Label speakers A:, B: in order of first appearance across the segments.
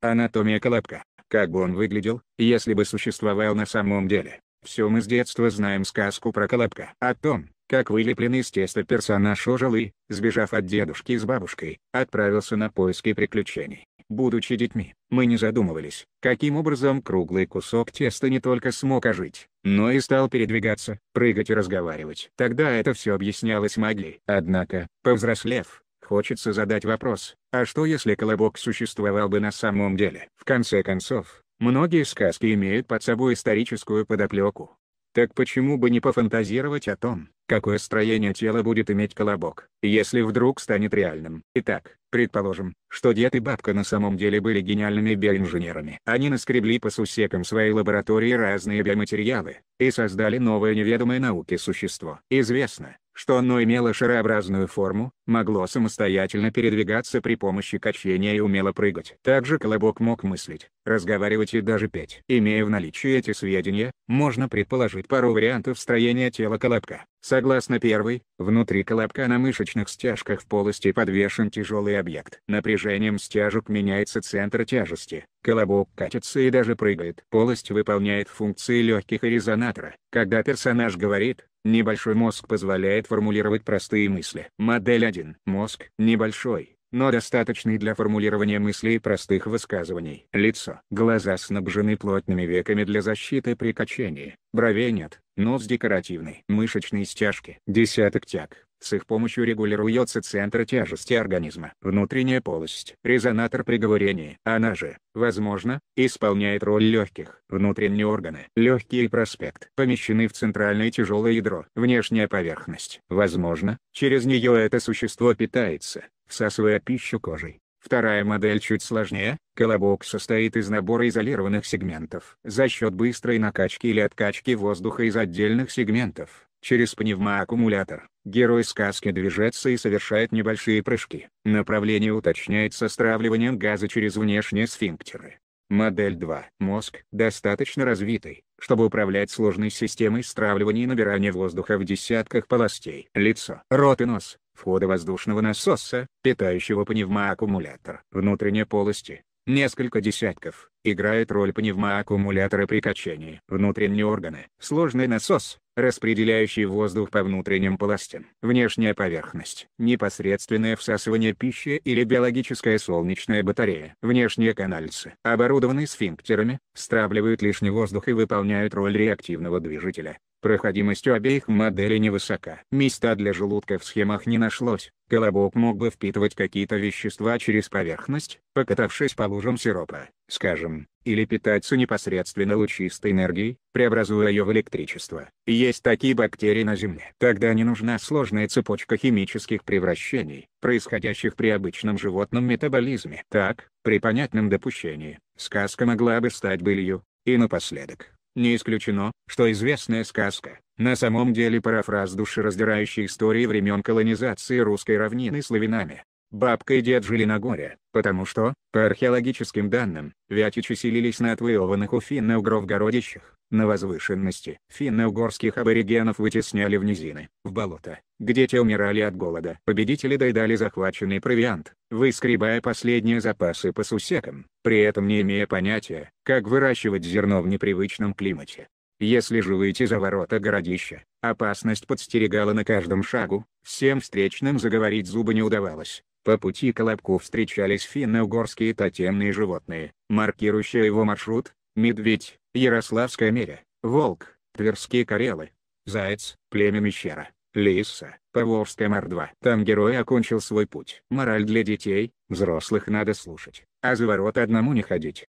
A: Анатомия колобка. Как бы он выглядел, если бы существовал на самом деле. Все мы с детства знаем сказку про колобка. О том, как вылепленный из теста персонаж ожил и, сбежав от дедушки с бабушкой, отправился на поиски приключений. Будучи детьми, мы не задумывались, каким образом круглый кусок теста не только смог ожить, но и стал передвигаться, прыгать и разговаривать. Тогда это все объяснялось магией. Однако, повзрослев, Хочется задать вопрос, а что если колобок существовал бы на самом деле? В конце концов, многие сказки имеют под собой историческую подоплеку. Так почему бы не пофантазировать о том, какое строение тела будет иметь колобок, если вдруг станет реальным? Итак, предположим, что дед и бабка на самом деле были гениальными биоинженерами. Они наскребли по сусекам своей лаборатории разные биоматериалы, и создали новое неведомое науке существо. Известно, что оно имело шарообразную форму, могло самостоятельно передвигаться при помощи качения и умело прыгать. Также колобок мог мыслить, разговаривать и даже петь. Имея в наличии эти сведения, можно предположить пару вариантов строения тела колобка. Согласно первой, внутри колобка на мышечных стяжках в полости подвешен тяжелый объект. Напряжением стяжек меняется центр тяжести, Колобок катится и даже прыгает. Полость выполняет функции легких и резонатора. Когда персонаж говорит, небольшой мозг позволяет формулировать простые мысли. Модель 1. Мозг небольшой, но достаточный для формулирования мыслей и простых высказываний. Лицо. Глаза снабжены плотными веками для защиты при качении. Бровей нет, нос декоративный. Мышечные стяжки. Десяток тяг. С их помощью регулируется центр тяжести организма. Внутренняя полость. Резонатор при говорении. Она же, возможно, исполняет роль легких. Внутренние органы. Легкие и проспект. Помещены в центральное тяжелое ядро. Внешняя поверхность. Возможно, через нее это существо питается, всасывая пищу кожей. Вторая модель чуть сложнее, колобок состоит из набора изолированных сегментов. За счет быстрой накачки или откачки воздуха из отдельных сегментов, Через пневмоаккумулятор, герой сказки движется и совершает небольшие прыжки. Направление уточняется стравливанием газа через внешние сфинктеры. Модель 2. Мозг достаточно развитый, чтобы управлять сложной системой стравливания и набирания воздуха в десятках полостей. Лицо, рот и нос, входа воздушного насоса, питающего пневмоаккумулятор. Внутренние полости, несколько десятков, играет роль пневмоаккумулятора при качении. Внутренние органы, сложный насос, распределяющий воздух по внутренним полостям. Внешняя поверхность. Непосредственное всасывание пищи или биологическая солнечная батарея. Внешние канальцы. оборудованные сфинктерами, стравливают лишний воздух и выполняют роль реактивного движителя. Проходимость у обеих моделей невысока. Места для желудка в схемах не нашлось, колобок мог бы впитывать какие-то вещества через поверхность, покатавшись по лужам сиропа, скажем, или питаться непосредственно лучистой энергией, преобразуя ее в электричество. Есть такие бактерии на Земле. Тогда не нужна сложная цепочка химических превращений, происходящих при обычном животном метаболизме. Так, при понятном допущении, сказка могла бы стать былью. И напоследок, не исключено, что известная сказка, на самом деле парафраз душераздирающей истории времен колонизации русской равнины славянами. Бабка и дед жили на горе, потому что, по археологическим данным, вятичи селились на отвоеванных у финно-угров городищах, на возвышенности. Финно-угорских аборигенов вытесняли в низины, в болото, где те умирали от голода. Победители доедали захваченный провиант, выскребая последние запасы по сусекам, при этом не имея понятия, как выращивать зерно в непривычном климате. Если же выйти за ворота городища, опасность подстерегала на каждом шагу, всем встречным заговорить зубы не удавалось, по пути Колобку встречались финно-угорские тотемные животные, маркирующие его маршрут, медведь, ярославская меря, волк, тверские карелы, заяц, племя Мещера, лиса, поволжская мордва. Там герой окончил свой путь. Мораль для детей, взрослых надо слушать, а за ворота одному не ходить.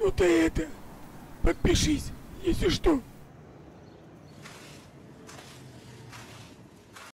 A: Ну ты это, подпишись, если что.